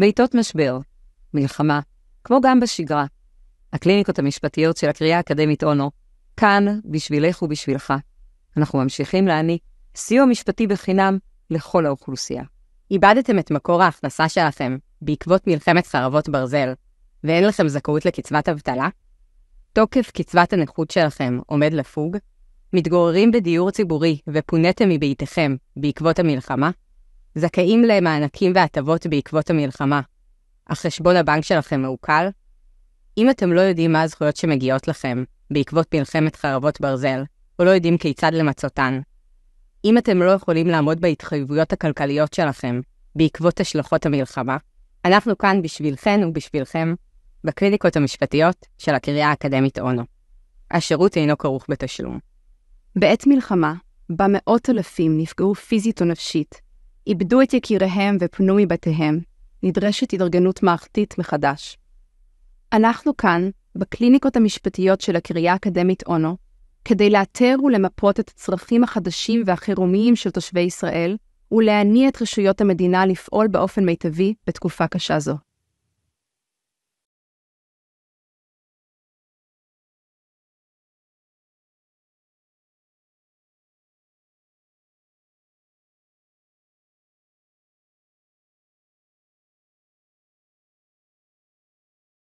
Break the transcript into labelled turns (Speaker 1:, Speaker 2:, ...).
Speaker 1: בעיתות משבר, מלחמה, כמו גם בשגרה. הקליניקות המשפטיות של הקריאה האקדמית אונו, כאן בשבילך ובשבילך. אנחנו ממשיכים להעניק סיוע משפטי בחינם לכל האוכלוסייה. איבדתם את מקור ההכנסה
Speaker 2: שלכם בעקבות מלחמת חרבות ברזל, ואין לכם זכאות לקצבת אבטלה? תוקף קצבת הנכות שלכם עומד לפוג? מתגוררים בדיור ציבורי ופוניתם מביתכם בעקבות המלחמה? זכאים למענקים והטבות בעקבות המלחמה. אך חשבון הבנק שלכם מעוקל? אם אתם לא יודעים מה הזכויות שמגיעות לכם בעקבות מלחמת חרבות ברזל, או לא יודעים כיצד למצותן, אם אתם לא יכולים לעמוד בהתחייבויות הכלכליות שלכם בעקבות השלכות המלחמה, אנחנו כאן בשבילכן ובשבילכם בקליניקות המשפטיות של הקריה האקדמית אונו. השירות אינו כרוך בתשלום.
Speaker 3: בעת מלחמה, בה מאות אלפים נפגעו פיזית או נפשית, איבדו את יקיריהם ופנו מבתיהם, נדרשת התארגנות מערכתית מחדש. אנחנו כאן, בקליניקות המשפטיות של הקריה האקדמית אונו, כדי לאתר ולמפות את הצרכים החדשים והחירומיים של תושבי ישראל, ולהניע את רשויות המדינה לפעול באופן מיטבי בתקופה קשה זו.